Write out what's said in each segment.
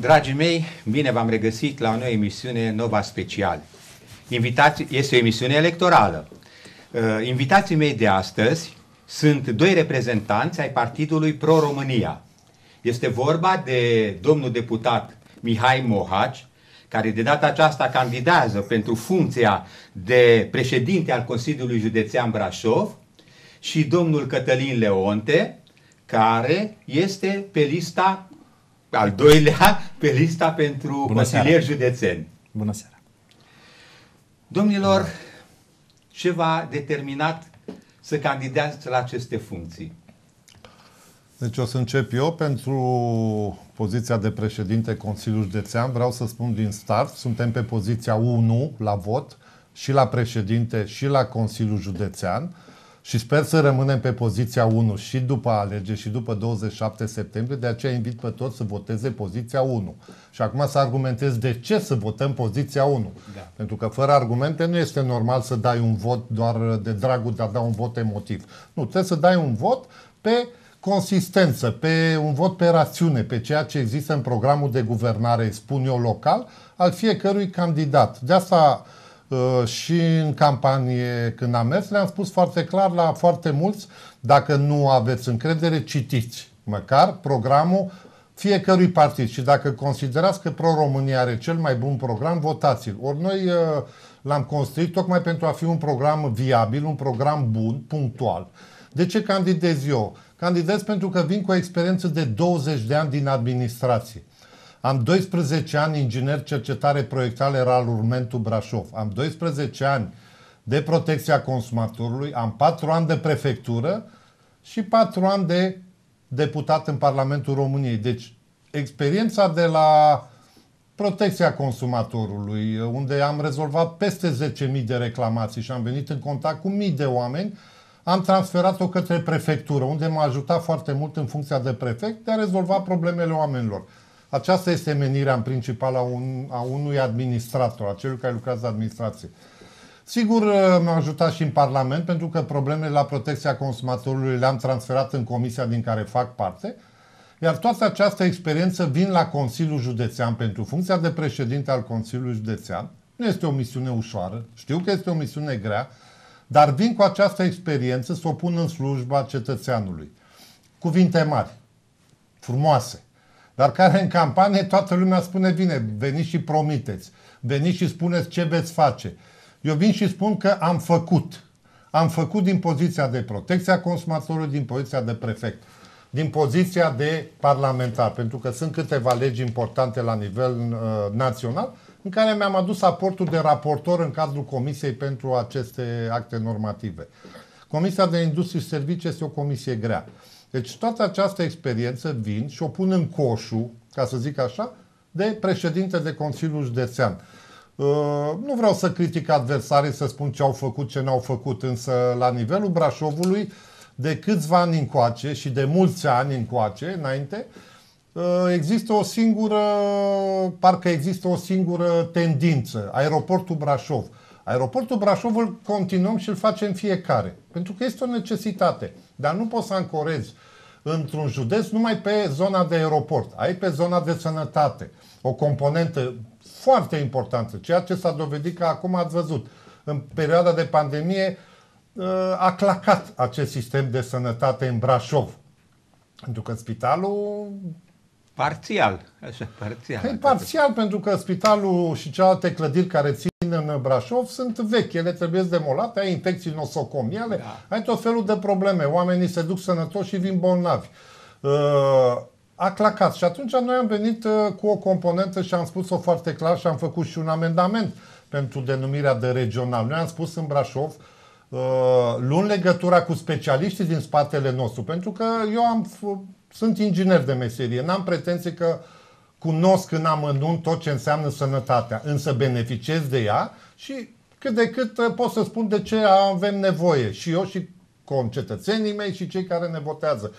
Dragii mei, bine v-am regăsit la o nouă emisiune Nova Special. Invitați, este o emisiune electorală. Uh, invitații mei de astăzi sunt doi reprezentanți ai Partidului Pro-România. Este vorba de domnul deputat Mihai Mohaci, care de data aceasta candidează pentru funcția de președinte al Consiliului Județean Brașov, și domnul Cătălin Leonte, care este pe lista al doilea pe lista pentru consilieri județeni. Bună seara! Domnilor, ce v-a determinat să candidați la aceste funcții? Deci o să încep eu pentru poziția de președinte Consiliul Județean. Vreau să spun din start, suntem pe poziția 1 la vot și la președinte și la Consiliul Județean. Uh, și sper să rămânem pe poziția 1 și după alegeri și după 27 septembrie, de aceea invit pe toți să voteze poziția 1. Și acum să argumentez de ce să votăm poziția 1. Da. Pentru că fără argumente nu este normal să dai un vot doar de dragul de a da un vot emotiv. Nu, trebuie să dai un vot pe consistență, pe un vot pe rațiune, pe ceea ce există în programul de guvernare, spun eu, local, al fiecărui candidat. De asta Uh, și în campanie când am mers, le-am spus foarte clar la foarte mulți, dacă nu aveți încredere, citiți măcar programul fiecărui partid și dacă considerați că Pro-România are cel mai bun program, votați-l. Ori noi uh, l-am construit tocmai pentru a fi un program viabil, un program bun, punctual. De ce candidez eu? Candidez pentru că vin cu o experiență de 20 de ani din administrație. Am 12 ani inginer cercetare proiectale ralurmentu Urmentul Brașov. Am 12 ani de protecția consumatorului, am 4 ani de prefectură și 4 ani de deputat în Parlamentul României. Deci, experiența de la protecția consumatorului, unde am rezolvat peste 10.000 de reclamații și am venit în contact cu mii de oameni, am transferat-o către prefectură, unde m-a ajutat foarte mult în funcția de prefect de a rezolva problemele oamenilor. Aceasta este menirea în principal a, un, a unui administrator, a celui care lucrează administrație. Sigur, uh, m-a ajutat și în Parlament, pentru că problemele la protecția consumatorului le-am transferat în comisia din care fac parte, iar toată această experiență vin la Consiliul Județean pentru funcția de președinte al Consiliului Județean. Nu este o misiune ușoară, știu că este o misiune grea, dar vin cu această experiență să o pun în slujba cetățeanului. Cuvinte mari, frumoase, dar care în campanie toată lumea spune, bine, veniți și promiteți, veniți și spuneți ce veți face. Eu vin și spun că am făcut. Am făcut din poziția de protecție a consumatorului, din poziția de prefect, din poziția de parlamentar, pentru că sunt câteva legi importante la nivel uh, național în care mi-am adus aportul de raportor în cadrul Comisiei pentru aceste acte normative. Comisia de Industrie și Servicii este o comisie grea. Uh, deci toată această experiență vin și o pun în coșul, ca să zic așa, de președinte de Consiliul Județean. Uh, nu vreau să critic adversarii, să spun ce au făcut, ce n-au făcut, însă la nivelul Brașovului, de câțiva ani încoace și de mulți ani încoace, înainte, uh, există o singură, parcă există o singură tendință, aeroportul Brașov. Aeroportul Brașov îl continuăm și îl facem fiecare, pentru că este o necesitate. Dar nu poți să ancorezi într-un județ numai pe zona de aeroport. Ai pe zona de sănătate. O componentă foarte importantă, ceea ce s-a dovedit că acum ați văzut. În perioada de pandemie ă, a clacat acest sistem de sănătate în Brașov. Pentru că spitalul Parțial, așa, parțial. Păi, parțial, pentru că spitalul și celelalte clădiri care țin în Brașov sunt vechi, ele trebuie demolate, ai infecții nosocomiale, da. ai tot felul de probleme. Oamenii se duc sănătoși și vin bolnavi. Uh, a clacat și atunci noi am venit uh, cu o componentă și am spus-o foarte clar și am făcut și un amendament pentru denumirea de regional. Noi am spus în Brașov, uh, luând legătura cu specialiștii din spatele nostru, pentru că eu am, sunt inginer de meserie, n-am pretenții că uh, cunosc în amănunt tot ce înseamnă sănătatea, însă beneficiez de ea și cât de cât uh, pot să spun de ce avem nevoie și eu și concetățenii mei și cei care ne votează.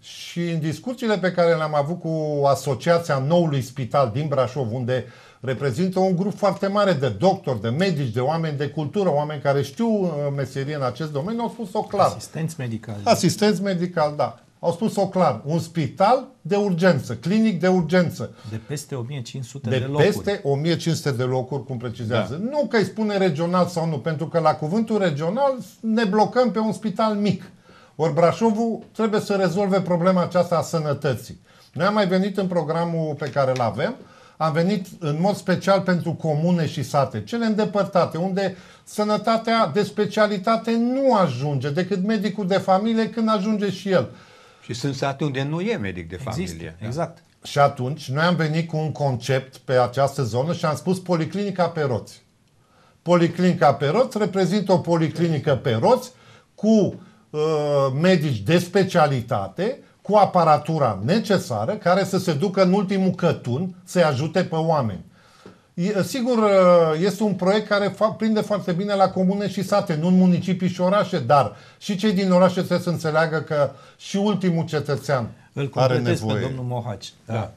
Și în discuțiile pe care le-am avut cu Asociația Noului Spital din Brașov, unde reprezintă un grup foarte mare de doctori, de medici, de oameni de cultură, oameni care știu uh, meserie în acest domeniu, au spus-o clar. Asistenți medicali. Asistenți medicali, da au spus-o clar, un spital de urgență, clinic de urgență. De peste 1500 de, de locuri. De peste 1500 de locuri, cum precizează. Da. Nu că îi spune regional sau nu, pentru că la cuvântul regional ne blocăm pe un spital mic. Ori Brașovul trebuie să rezolve problema aceasta a sănătății. Noi am mai venit în programul pe care îl avem, am venit în mod special pentru comune și sate, cele îndepărtate, unde sănătatea de specialitate nu ajunge decât medicul de familie când ajunge și el. Și sunt sate unde nu e medic de familie. Există, da? Exact. Și atunci noi am venit cu un concept pe această zonă și am spus policlinica pe roți. Policlinica pe roți reprezintă o policlinică pe roți cu uh, medici de specialitate, cu aparatura necesară care să se ducă în ultimul cătun să-i ajute pe oameni. Sigur, uh, este un proiect care prinde foarte bine la comune și sate, nu în municipii și orașe, dar și cei din orașe trebuie să înțeleagă că și ultimul cetățean Îl are nevoie. pe domnul Mohaci. Da. da.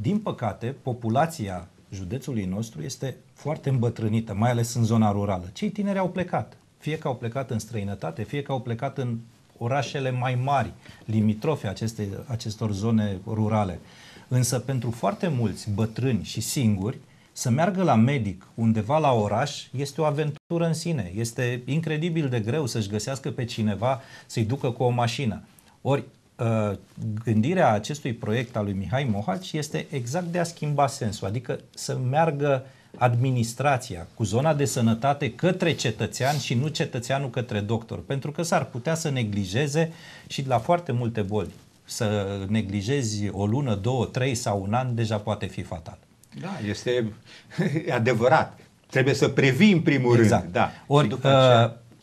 Din păcate, populația județului nostru este foarte îmbătrânită, mai ales în zona rurală. Cei tineri au plecat. Fie că au plecat în străinătate, fie că au plecat în orașele mai mari, limitrofe aceste, acestor zone rurale. Însă pentru foarte mulți bătrâni și singuri, să meargă la medic undeva la oraș este o aventură în sine. Este incredibil de greu să-și găsească pe cineva să-i ducă cu o mașină. Ori ă, gândirea acestui proiect al lui Mihai Mohaci este exact de a schimba sensul, adică să meargă administrația cu zona de sănătate către cetățean și nu cetățeanul către doctor, pentru că s-ar putea să neglijeze și la foarte multe boli. Să neglijezi o lună, două, trei sau un an deja poate fi fatal. Da, este adevărat. Trebuie să previi în primul exact. rând. Da. Ori, uh,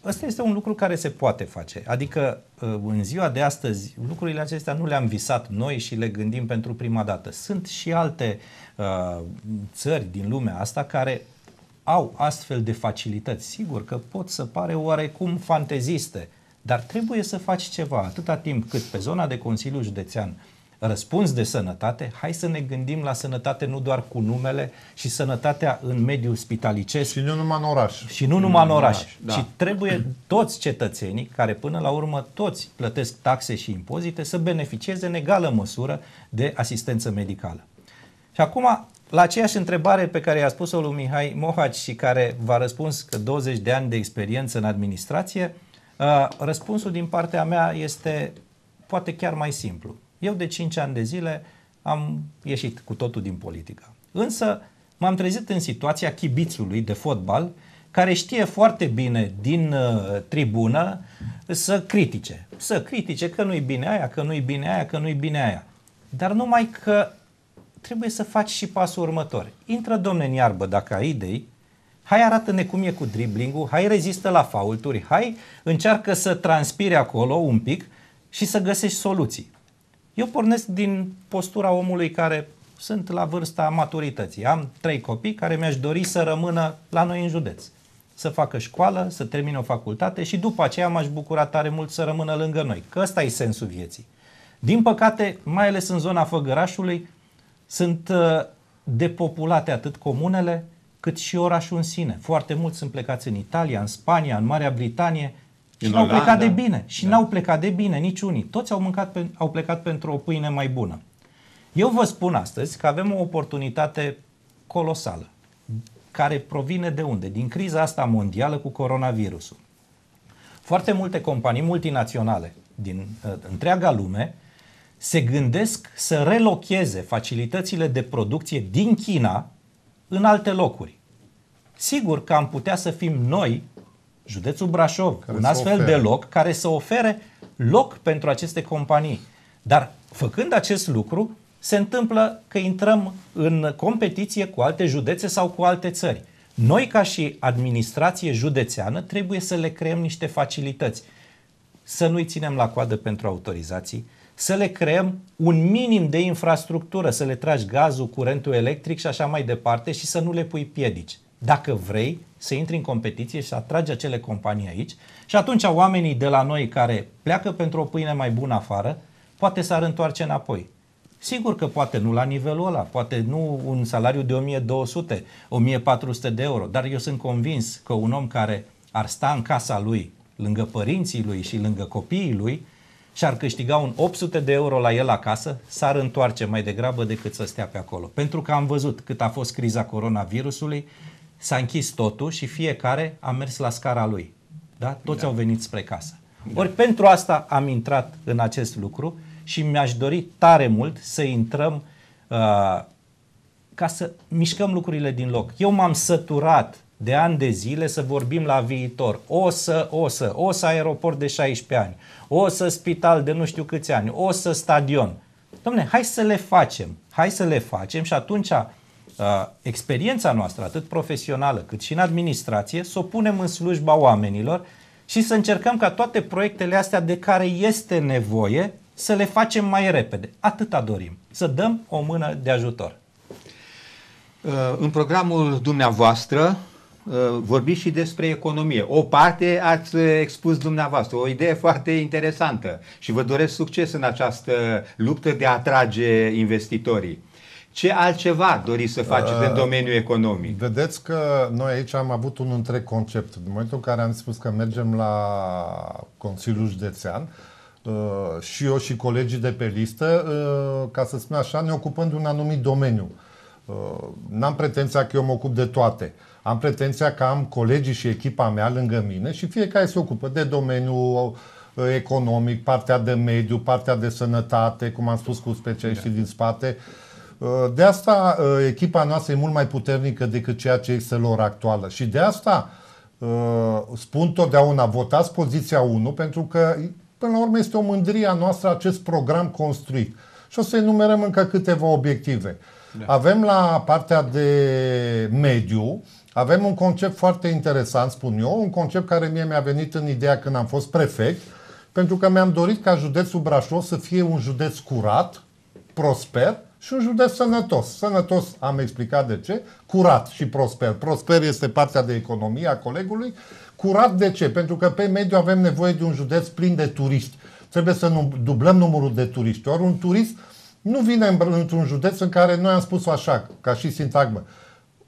Ăsta este un lucru care se poate face. Adică, uh, în ziua de astăzi, lucrurile acestea nu le-am visat noi și le gândim pentru prima dată. Sunt și alte uh, țări din lumea asta care au astfel de facilități. Sigur că pot să pare oarecum fanteziste, dar trebuie să faci ceva atâta timp cât pe zona de Consiliu Județean răspuns de sănătate, hai să ne gândim la sănătate nu doar cu numele și sănătatea în mediul spitalicesc. Și nu numai în oraș. Și nu numai în mm, oraș. oraș da, da. Și trebuie toți cetățenii, care până la urmă toți plătesc taxe și impozite, să beneficieze în egală măsură de asistență medicală. Și acum, la aceeași întrebare pe care i-a spus-o lui Mihai Mohaci și care v-a răspuns că 20 de ani de experiență în administrație, uh, răspunsul din partea mea este poate chiar mai simplu. Eu de 5 ani de zile am ieșit cu totul din politică. Însă m-am trezit în situația chibițului de fotbal care știe foarte bine din uh, tribună să critique. Să critique că nu-i bine aia, că nu-i bine aia, că nu-i bine aia. Dar numai că trebuie să faci și pasul următor. Intră domne în iarbă dacă ai idei, hai arată-ne cum e cu dribbling hai rezistă la faulturi, hai încearcă să transpire acolo un pic și să găsești soluții. Eu pornesc din postura omului care sunt la vârsta maturității. Am trei copii care mi-aș dori să rămână la noi în județ. Să facă școală, să termine o facultate și după aceea m-aș bucura tare mult să rămână lângă noi. Că ăsta e sensul vieții. Din păcate, mai ales în zona Făgărașului, sunt uh, depopulate atât comunele, cât și orașul în sine. Foarte mulți sunt plecați în Italia, în Spania, în Marea Britanie – și n-au plecat de bine. Și da. n-au plecat de bine niciunii. Toți au, mâncat pe, au plecat pentru o pâine mai bună. Eu vă spun astăzi că avem o oportunitate colosală, care provine de unde? Din criza asta mondială cu coronavirusul. Foarte multe companii multinaționale din uh, întreaga lume se gândesc să relocheze facilitățile de producție din China în alte locuri. Sigur că am putea să fim noi județul Brașov, care un astfel de loc care să ofere loc pentru aceste companii. Dar făcând acest lucru, se întâmplă că intrăm în competiție cu alte județe sau cu alte țări. Noi, ca și administrație județeană, trebuie să le creăm niște facilități. Să nu-i ținem la coadă pentru autorizații, să le creăm un minim de infrastructură, să le tragi gazul, curentul electric și așa mai departe și să nu le pui piedici. Dacă vrei, să intri în competiție și să atragi acele companii aici și atunci oamenii de la noi care pleacă pentru o pâine mai bună afară, poate s-ar întoarce înapoi. Sigur că poate nu la nivelul ăla, poate nu un salariu de 1200, 1400 de euro, dar eu sunt convins că un om care ar sta în casa lui, lângă părinții lui și lângă copiii lui, și ar câștiga un 800 de euro la el acasă, s-ar întoarce mai degrabă decât să stea pe acolo. Pentru că am văzut cât a fost criza coronavirusului, s-a închis totul și fiecare a mers la scara lui. Da? Toți da. au venit spre casă. Da. Ori pentru asta am intrat în acest lucru și mi-aș dori tare mult să intrăm uh, ca să mișcăm lucrurile din loc. Eu m-am săturat de ani de zile să vorbim la viitor. O să, o să, o să aeroport de 16 ani, o să spital de nu știu câți ani, o să stadion. Domne, hai să le facem, hai să le facem și atunci experiența noastră, atât profesională cât și în administrație, să o punem în slujba oamenilor și să încercăm ca toate proiectele astea de care este nevoie să le facem mai repede. Atâta dorim. Să dăm o mână de ajutor. Ă, în programul dumneavoastră ă, vorbiți și despre economie. O parte ați expus dumneavoastră, o idee foarte interesantă și vă doresc succes în această luptă de a atrage investitorii. Ce altceva doriți să faceți uh, în domeniul economic? Vedeți că noi aici am avut un întreg concept. În momentul în care am spus că mergem la Consiliul Județean, uh, și eu și colegii de pe listă, uh, ca să spun așa, ne ocupăm de un anumit domeniu. Uh, n-am pretenția că eu mă ocup de toate. Am pretenția că am colegii și echipa mea lângă mine și fiecare se ocupă de domeniul uh, economic, partea de mediu, partea de sănătate, cum am spus cu specialiștii da. din spate. Uh, de asta uh, echipa noastră e mult mai puternică decât ceea ce este lor actuală. Și de asta uh, spun totdeauna, votați poziția 1, pentru că până la urmă este o mândrie a noastră acest program construit. Și o să enumerăm încă câteva obiective. Da. Avem la partea de mediu, avem un concept foarte interesant, spun eu, un concept care mie mi-a venit în ideea când am fost prefect, pentru că mi-am dorit ca județul Brașov să fie un județ curat, prosper, și un județ sănătos. Sănătos, am explicat de ce, curat și prosper. Prosper este partea de economie a colegului. Curat de ce? Pentru că pe mediu avem nevoie de un județ plin de turiști. Trebuie să dublăm numărul de turiști. Ori un turist nu vine într-un județ în care noi am spus așa, ca și sintagmă,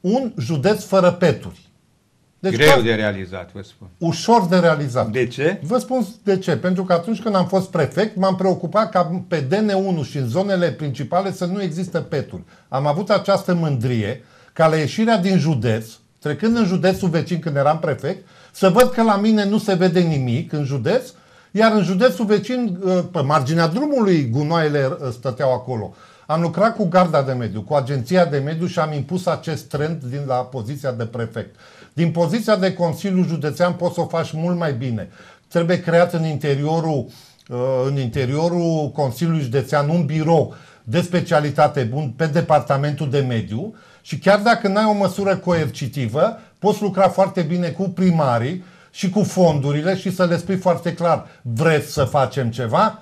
un județ fără peturi. Deci Greu de realizat, vă spun. Ușor de realizat. De ce? Vă spun de ce. Pentru că atunci când am fost prefect, m-am preocupat ca pe DN1 și în zonele principale să nu există petul. Am avut această mândrie ca la ieșirea din județ, trecând în județul vecin când eram prefect, să văd că la mine nu se vede nimic în județ, iar în județul vecin, ă, pe marginea drumului, gunoaiele ă, stăteau acolo. Am lucrat cu Garda de Mediu, cu Agenția de Mediu și am impus acest trend din la poziția de prefect. Din poziția de Consiliu Județean poți să o faci mult mai bine. Trebuie creat în interiorul, uh, în interiorul Consiliului Județean un birou de specialitate bun pe departamentul de mediu și chiar dacă n-ai o măsură coercitivă, poți lucra foarte bine cu primarii și cu fondurile și să le spui foarte clar, vreți să facem ceva?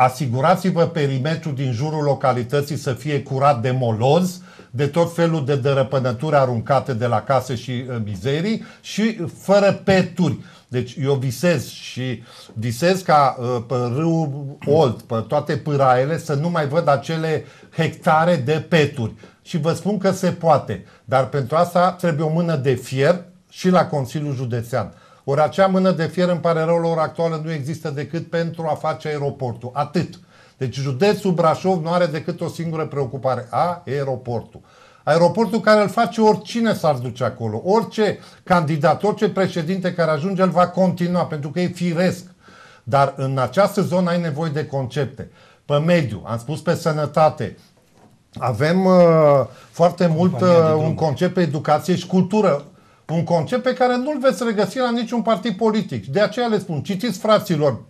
asigurați-vă perimetrul din jurul localității să fie curat de moloz, de tot felul de dărăpânături aruncate de la case și uh, mizerii și fără peturi. Deci eu visez și visez ca uh, pe râul Olt, pe toate pâraele, să nu mai văd acele hectare de peturi. Și vă spun că se poate, dar pentru asta trebuie o mână de fier și la Consiliul Județean. Ori acea mână de fier, îmi pare rău, lor actuală nu există decât pentru a face aeroportul. Atât. Deci județul Brașov nu are decât o singură preocupare, a aeroportul. Aeroportul care îl face oricine s-ar duce acolo, orice candidat, orice președinte care ajunge, îl va continua, pentru că e firesc. Dar în această zonă ai nevoie de concepte. Pe mediu, am spus pe sănătate, avem uh, foarte mult uh, un concept pe educație și cultură. Un concept pe care nu-l veți regăsi la niciun partid politic. De aceea le spun, citiți fraților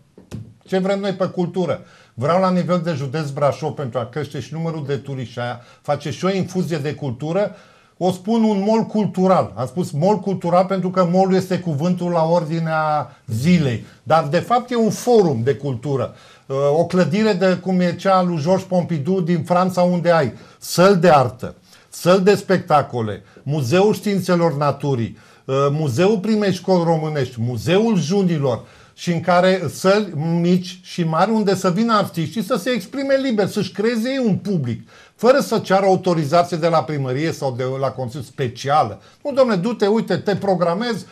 ce vrem noi pe cultură. Vreau la nivel de județ Brașov pentru a crește și numărul de turiști aia, face și o infuzie de cultură, o spun un mol cultural. Am spus mol cultural pentru că molul este cuvântul la ordinea zilei. Dar de fapt e un forum de cultură. Uh, o clădire de cum e cea lui Georges Pompidou din Franța unde ai săl de artă, săl de spectacole, Muzeul Științelor Naturii, uh, Muzeul Primei Școli Românești, Muzeul Junilor și în care săli mici și mari unde să vină artiștii să se exprime liber, să-și creeze ei un public, fără să ceară autorizație de la primărie sau de la Consiliu special. Nu, domne, du-te, uite, te programezi,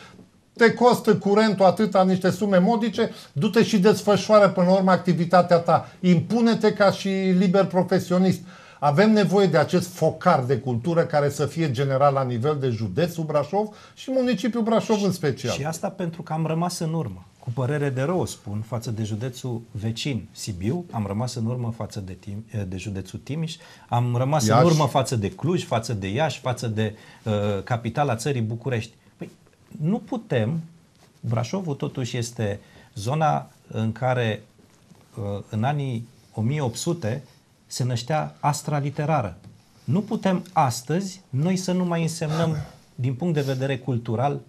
te costă curentul atâta niște sume modice, du-te și desfășoară până la urmă activitatea ta. Impune-te ca și liber profesionist. Avem nevoie de acest focar de cultură care să fie general la nivel de județul Brașov și municipiul Brașov și, în special. Și asta pentru că am rămas în urmă. Cu părere de rău spun, față de județul vecin Sibiu, am rămas în urmă față de, Tim, eh, de județul Timiș, am rămas Iași. în urmă față de Cluj, față de Iași, față de uh, capitala țării București. Păi, nu putem, Brașovul totuși este zona în care uh, în anii 1800 se năștea astra literară. Nu putem astăzi noi să nu mai însemnăm, din punct de vedere cultural,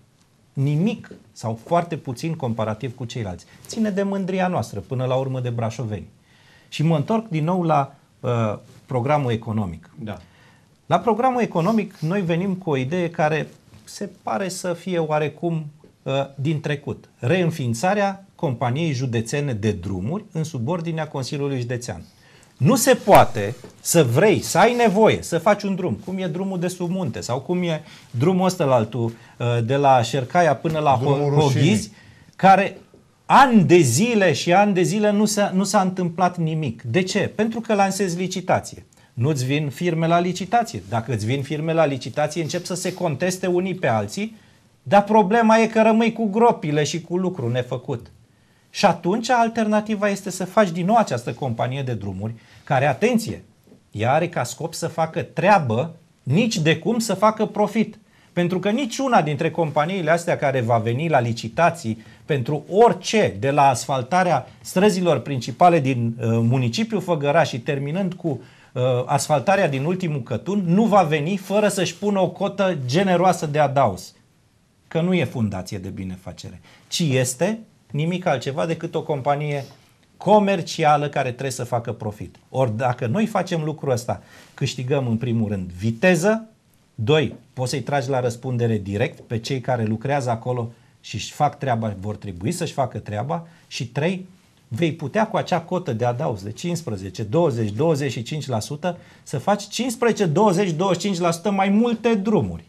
nimic sau foarte puțin comparativ cu ceilalți. Ține de mândria noastră, până la urmă de brașoveni. Și mă întorc din nou la uh, programul economic. Da. La programul economic noi venim cu o idee care se pare să fie oarecum uh, din trecut. Reînființarea companiei județene de drumuri în subordinea Consiliului Județean. Uh, nu se poate să vrei, să ai nevoie, să faci un drum, cum e drumul de sub munte sau cum e drumul ăsta la altul, uh, de la Șercaia până la Hoghizi, care ani de zile și ani de zile nu s-a, nu s-a întâmplat nimic. De ce? Pentru că lansezi licitație. Nu-ți vin firme la licitație. Dacă îți vin firme la licitație, încep să se conteste unii pe alții, dar problema e că rămâi cu gropile și cu lucru nefăcut. Și atunci alternativa este să faci din nou această companie de drumuri, care, atenție, ea are ca scop să facă treabă, nici de cum să facă profit. Pentru că niciuna dintre companiile astea care va veni la licitații pentru orice, de la asfaltarea străzilor principale din uh, municipiul Făgăraș și terminând cu uh, asfaltarea din ultimul cătun, nu va veni fără să-și pună o cotă generoasă de adaus. Că nu e fundație de binefacere, ci este nimic altceva decât o companie comercială care trebuie să facă profit. Ori dacă noi facem lucrul ăsta, câștigăm în primul rând viteză, doi, poți să-i tragi la răspundere direct pe cei care lucrează acolo și își fac treaba, vor trebui să-și facă treaba și trei, vei putea cu acea cotă de adaus de 15, 20, 25% să faci 15, 20, 25% mai multe drumuri.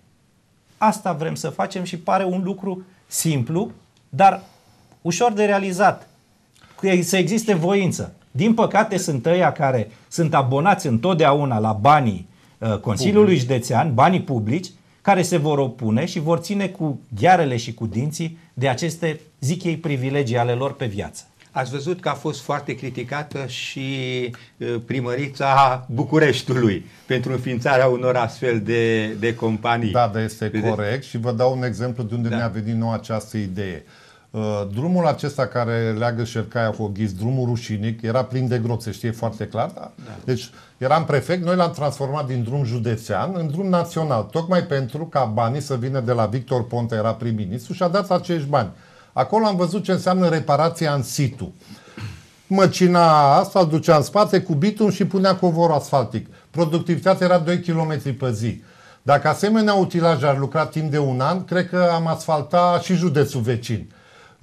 Asta vrem să facem și pare un lucru simplu, dar ușor de realizat. Să existe voință. Din păcate sunt ăia care sunt abonați întotdeauna la banii uh, Consiliului Public. Județean, banii publici, care se vor opune și vor ține cu ghearele și cu dinții de aceste, zic ei, privilegii ale lor pe viață. Ați văzut că a fost foarte criticată și uh, primărița Bucureștiului pentru înființarea unor astfel de, de companii. Da, dar este corect și vă dau un exemplu de unde da. ne-a venit nouă această idee. Uh, drumul acesta care leagă Șercaia cu Oghiz, drumul rușinic, era plin de groțe, știe foarte clar. Da? Da. Deci eram prefect, noi l-am transformat din drum județean în drum național, tocmai pentru ca banii să vină de la Victor Ponta, era prim-ministru și a dat acești bani. Acolo am văzut ce înseamnă reparația în situ. Măcina asta îl ducea în spate cu bitum și punea covorul asfaltic. Productivitatea era 2 km pe zi. Dacă asemenea utilaj ar lucra timp de un an, cred că am asfaltat și județul vecin.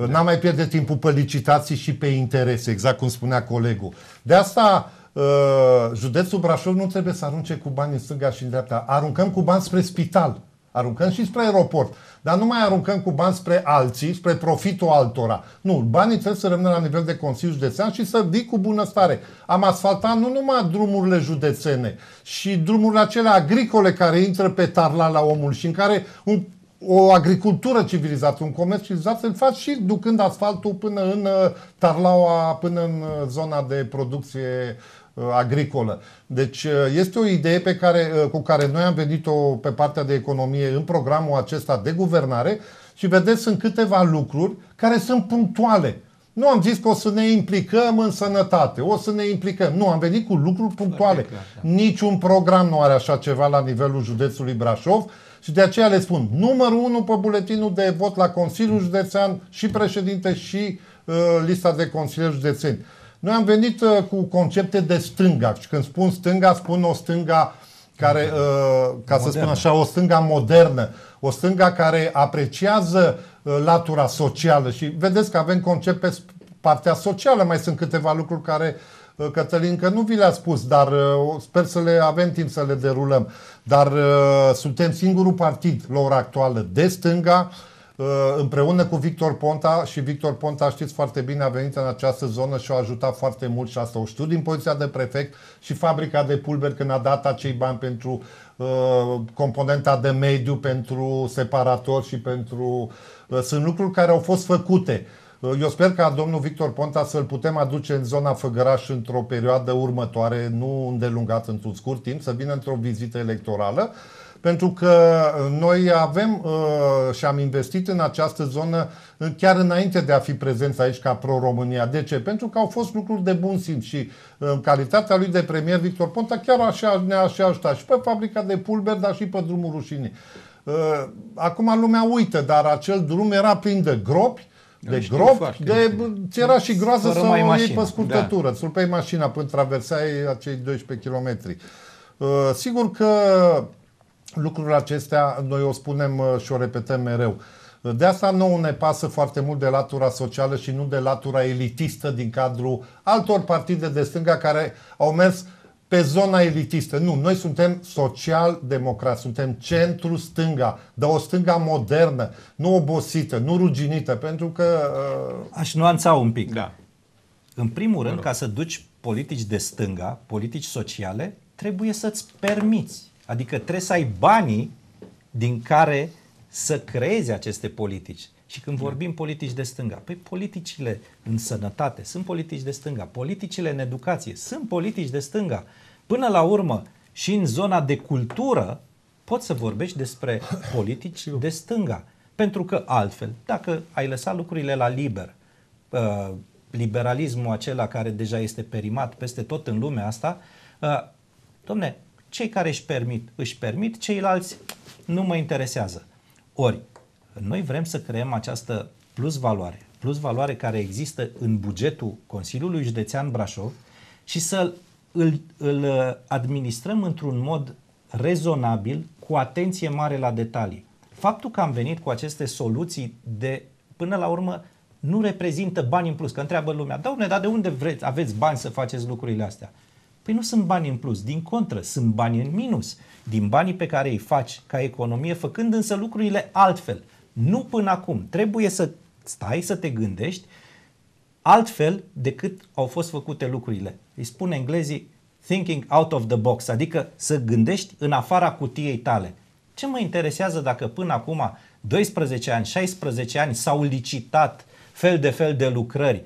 Da. N-am mai pierde timpul pe licitații și pe interese, exact cum spunea colegul. De asta uh, județul Brașov nu trebuie să arunce cu bani în stânga și în dreapta. Aruncăm cu bani spre spital, aruncăm și spre aeroport, dar nu mai aruncăm cu bani spre alții, spre profitul altora. Nu, banii trebuie să rămână la nivel de Consiliu Județean și să vii cu bunăstare. Am asfaltat nu numai drumurile județene și drumurile acelea agricole care intră pe tarla la omul și în care un o agricultură civilizată, un comerț civilizat, să-l faci și ducând asfaltul până în uh, Tarlaua, până în uh, zona de producție uh, agricolă. Deci este o idee pe care, cu care noi am venit-o pe partea de economie în programul acesta de guvernare și vedeți sunt câteva lucruri care sunt punctuale. Nu am zis că o să ne implicăm în sănătate, o să ne implicăm. Nu, am venit cu lucruri punctuale. Da. Niciun program nu are așa ceva la nivelul județului Brașov și de aceea le spun, numărul 1 pe buletinul de vot la Consiliul Județean și președinte și uh, lista de consilieri județeni. Noi am venit uh, cu concepte de stânga și când spun stânga, spun o stânga care, uh, ca modernă. să spun așa, o stânga modernă, o stânga care apreciază uh, latura socială și vedeți că avem concepte pe partea socială, mai sunt câteva lucruri care uh, Uh, Cătălin, că nu vi le-a spus, dar uh, sper să le avem timp să le derulăm. Dar uh, suntem singurul partid la ora actuală de stânga împreună cu Victor Ponta și Victor Ponta știți foarte bine a venit în această zonă și a ajutat foarte mult și asta o știu din poziția de prefect și fabrica de pulberi când a dat acei bani pentru uh, componenta de mediu, pentru separator și pentru... Uh, sunt lucruri care au fost făcute. Uh, eu sper ca domnul Victor Ponta să-l putem aduce în zona Făgăraș într-o perioadă următoare, nu îndelungat într-un scurt timp, să vină într-o vizită electorală, pentru că uh, noi avem uh, și am investit în această zonă uh, chiar înainte de a fi prezenți aici ca pro-România. De ce? Pentru că au fost lucruri de bun simț și în calitatea lui de premier Victor Ponta chiar așa ne-a și ajutat și pe fabrica de pulber, dar și pe drumul rușinii. Acum lumea uită, dar acel drum era plin de gropi, de grob, de, ți era și groază să o iei pe scurtătură, da. ți pe mașina până traversai acei 12 km. Uh, sigur că lucrurile acestea noi o spunem uh, și o repetăm mereu. Uh, de asta nu ne pasă foarte mult de latura socială și nu de latura elitistă din cadrul altor partide de stânga care au mers uh, pe zona elitistă. Nu, noi suntem social-democrați, suntem centru stânga, dar o stânga modernă, nu obosită, nu ruginită, pentru că... Uh... Aș nuanța un pic. Da. În primul rând, ca să duci politici de stânga, politici sociale, trebuie să-ți permiți. Adică trebuie să ai banii din care să creezi aceste politici. Și când vorbim politici de stânga, păi politicile în sănătate sunt politici de stânga, politicile în educație sunt politici de stânga. Până la urmă, și în zona de cultură, poți să vorbești despre politici de stânga. Pentru că altfel, dacă ai lăsat lucrurile la liber, uh, liberalismul acela care deja este perimat peste tot în lumea asta, uh, domne, cei care își permit, își permit, ceilalți nu mă interesează. Ori, noi vrem să creăm această plus valoare, plus valoare care există în bugetul Consiliului Județean Brașov și să îl, îl uh, administrăm într-un mod rezonabil, cu atenție mare la detalii. Faptul că am venit cu aceste soluții de, până la urmă, nu reprezintă bani în plus. Că întreabă lumea, domne, dar de unde vreți, aveți bani să faceți lucrurile astea? Păi nu sunt bani în plus, din contră, sunt bani în minus, din banii pe care îi faci ca economie, făcând însă lucrurile altfel. Nu până acum. Trebuie să stai, să te gândești altfel decât au fost făcute lucrurile. Îi spun englezii thinking out of the box, adică să gândești în afara cutiei tale. Ce mă interesează dacă până acum 12 ani, 16 ani s-au licitat fel de fel de lucrări?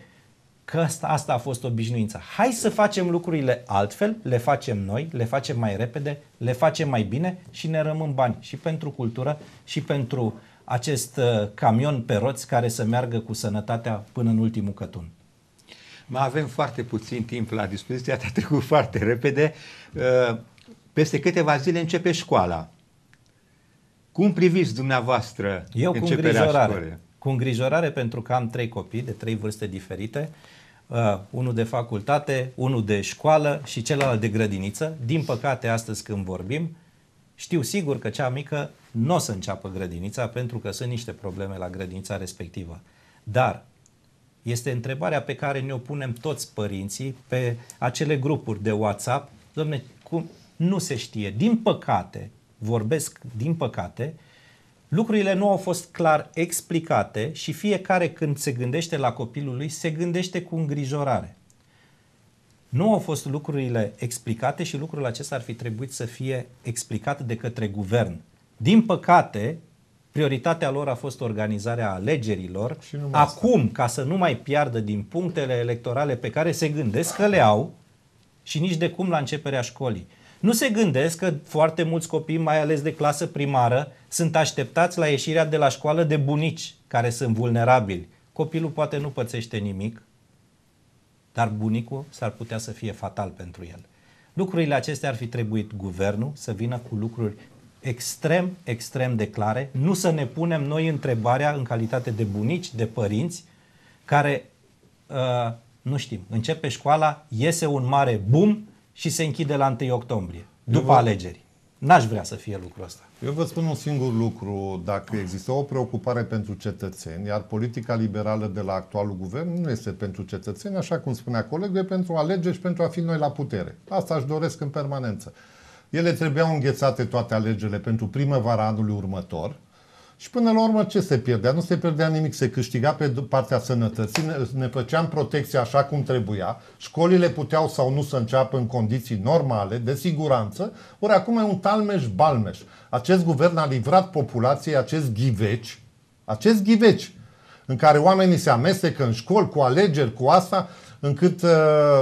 Că asta, asta a fost obișnuința. Hai să facem lucrurile altfel, le facem noi, le facem mai repede, le facem mai bine și ne rămân bani și pentru cultură și pentru uh, acest uh, camion pe roți care să meargă cu sănătatea până în ultimul cătun. Mai avem foarte puțin timp la dispoziție, a trecut foarte repede. Uh, peste câteva zile începe școala. Cum priviți dumneavoastră Eu cu îngrijorare. Școlii? Cu îngrijorare pentru că am trei copii de trei vârste diferite, uh, unul de facultate, unul de școală și celălalt de grădiniță. Din păcate, astăzi când vorbim, știu sigur că cea mică nu o să înceapă grădinița pentru că sunt niște probleme la grădinița respectivă. Dar este întrebarea pe care ne-o punem toți părinții pe acele grupuri de WhatsApp. Domne, cum? Nu se știe. Din păcate, vorbesc din păcate, lucrurile nu au fost clar explicate și fiecare când se gândește la copilul lui, se gândește cu îngrijorare. Nu au fost lucrurile explicate și lucrul acesta ar fi trebuit să fie explicat de către guvern. Din păcate, prioritatea lor a fost organizarea alegerilor. Acum, ca să nu mai piardă din punctele electorale pe care se gândesc că le au și nici de cum la începerea școlii. Nu se gândesc că foarte mulți copii, mai ales de clasă primară, sunt așteptați la ieșirea de la școală de bunici care sunt vulnerabili. Copilul poate nu pățește nimic, dar bunicul s-ar putea să fie fatal pentru el. Lucrurile acestea ar fi trebuit guvernul să vină cu lucruri extrem, extrem de clare, nu să ne punem noi întrebarea în calitate de bunici, de părinți, care, uh, nu știm, începe școala, iese un mare boom și se închide la 1 octombrie, după eu vă, alegeri. N-aș vrea să fie lucrul ăsta. Eu vă spun un singur lucru. Dacă există o preocupare pentru cetățeni, iar politica liberală de la actualul guvern nu este pentru cetățeni, așa cum spunea colegul, e pentru alegeri și pentru a fi noi la putere. Asta își doresc în permanență. Ele trebuiau înghețate toate alegerile pentru primăvara anului următor, și până la urmă ce se pierdea? Nu se pierdea nimic, se câștiga pe partea sănătății, ne, ne făceam protecția așa cum trebuia, școlile puteau sau nu să înceapă în condiții normale, de siguranță, ori acum e un talmeș-balmeș. Acest guvern a livrat populației acest ghiveci, acest ghiveci, în care oamenii se amestecă în școli, cu alegeri, cu asta, încât, uh,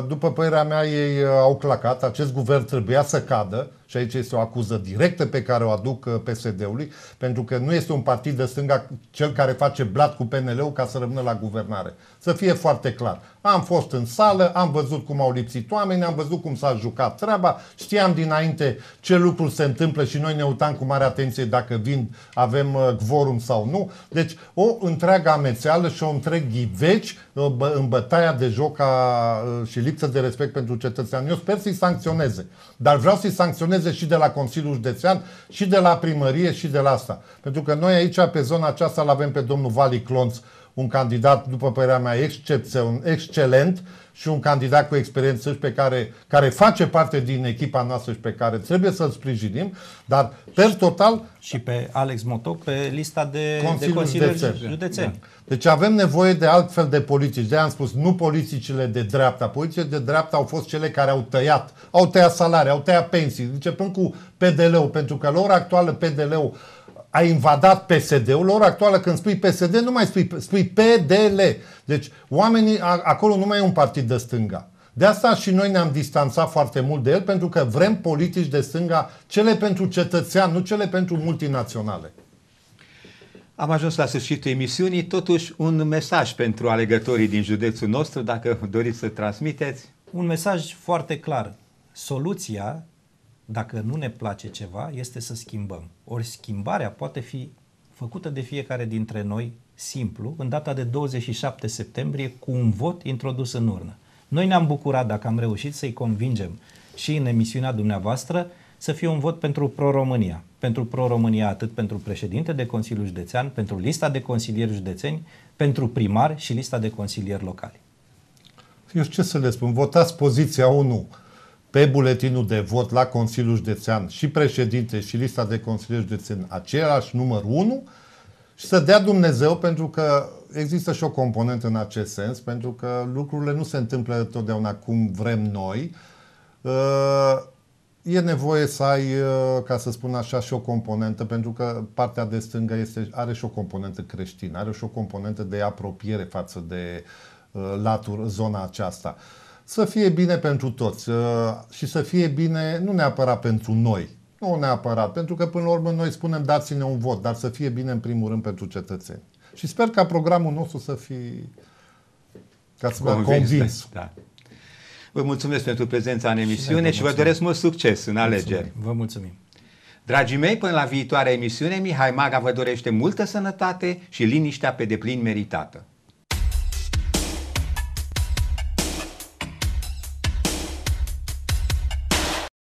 după părerea mea, ei uh, au clacat, acest guvern trebuia să cadă, și aici este o acuză directă pe care o aduc uh, PSD-ului, pentru că nu este un partid de stânga cel care face blat cu PNL-ul ca să rămână la guvernare. Să fie foarte clar. Am fost în sală, am văzut cum au lipsit oameni, am văzut cum s-a jucat treaba, știam dinainte ce lucruri se întâmplă și noi ne uitam cu mare atenție dacă vin, avem uh, quorum sau nu. Deci o întreagă amețeală și o întreg ghiveci uh, în bătaia de joc a, și lipsă de respect pentru cetățean. Eu sper să-i sancționeze, dar vreau să-i sancționeze funcționeze și de la Consiliul Județean, și de la primărie, și de la asta. Pentru că noi aici, pe zona aceasta, l avem pe domnul Vali Clonț, un candidat, după părerea mea, excelent și un candidat cu experiență și pe care, care face parte din echipa noastră și pe care trebuie să-l sprijinim, dar per total... Și pe Alex Motoc pe lista de consilieri județeni. Da. Deci avem nevoie de altfel de politici. De am spus, nu politicile de dreapta. Politicile de dreapta au fost cele care au tăiat. Au tăiat salarii, au tăiat pensii, începând cu PDL-ul, pentru că la ora actuală PDL-ul a invadat PSD-ul. La ora actuală, când spui PSD, nu mai spui, spui PDL. Deci, oamenii, acolo nu mai e un partid de stânga. De asta și noi ne-am distanțat foarte mult de el, pentru că vrem politici de stânga, cele pentru cetățean, nu cele pentru multinaționale. Am ajuns la sfârșitul emisiunii, totuși un mesaj pentru alegătorii din județul nostru, dacă doriți să transmiteți. Un mesaj foarte clar. Soluția dacă nu ne place ceva, este să schimbăm. Ori schimbarea poate fi făcută de fiecare dintre noi simplu, în data de 27 septembrie, cu un vot introdus în urnă. Noi ne-am bucurat dacă am reușit să-i convingem și în emisiunea dumneavoastră să fie un vot pentru Pro-România. Pentru Pro-România atât pentru președinte de Consiliu Județean, pentru lista de consilieri județeni, pentru primar și lista de consilieri locali. Eu ce să le spun? Votați poziția 1 pe buletinul de vot la Consiliul Județean și președinte și lista de Consiliul Județean același număr 1 și să dea Dumnezeu pentru că există și o componentă în acest sens, pentru că lucrurile nu se întâmplă totdeauna cum vrem noi. Uh, e nevoie să ai, uh, ca să spun așa, și o componentă, pentru că partea de stângă este, are și o componentă creștină, are și o componentă de apropiere față de uh, latur, zona aceasta. Uh, să fie bine pentru toți uh, și să fie bine nu neapărat pentru noi, nu neapărat, pentru că până la urmă noi spunem dați-ne un vot, dar să fie bine în primul rând pentru cetățeni. Și sper ca programul nostru să fie ca să convins. convins. Da, da. Vă mulțumesc pentru prezența în emisiune și, și vă doresc mult succes în alegeri. Vă mulțumim. Dragii mei, până la viitoarea emisiune, Mihai Maga vă dorește multă sănătate și liniștea pe deplin meritată.